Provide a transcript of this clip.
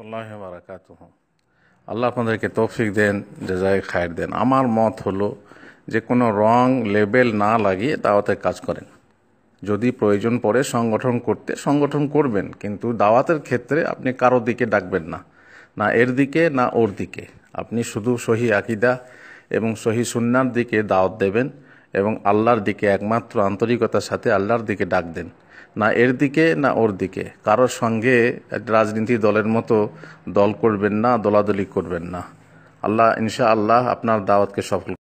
রহমতুল্লাহ আল্লাহ আপনাদেরকে তৌফিক দেন জেজায় খায়ের দেন আমার মত হলো যে কোনো রং লেবেল না লাগিয়ে দাওয়াতের কাজ করেন যদি প্রয়োজন পড়ে সংগঠন করতে সংগঠন করবেন কিন্তু দাওয়াতের ক্ষেত্রে আপনি কারো দিকে ডাকবেন না না এর দিকে না ওর দিকে আপনি শুধু সহি আকিদা এবং সহি সুনার দিকে দাওয়াত দেবেন এবং আল্লাহর দিকে একমাত্র আন্তরিকতার সাথে আল্লাহর দিকে ডাক দেন না এর দিকে না ওর দিকে কারোর সঙ্গে রাজনীতি দলের মতো দল করবেন না দলাদলি করবেন না আল্লাহ ইনশা আল্লাহ আপনার দাওয়াতকে সফল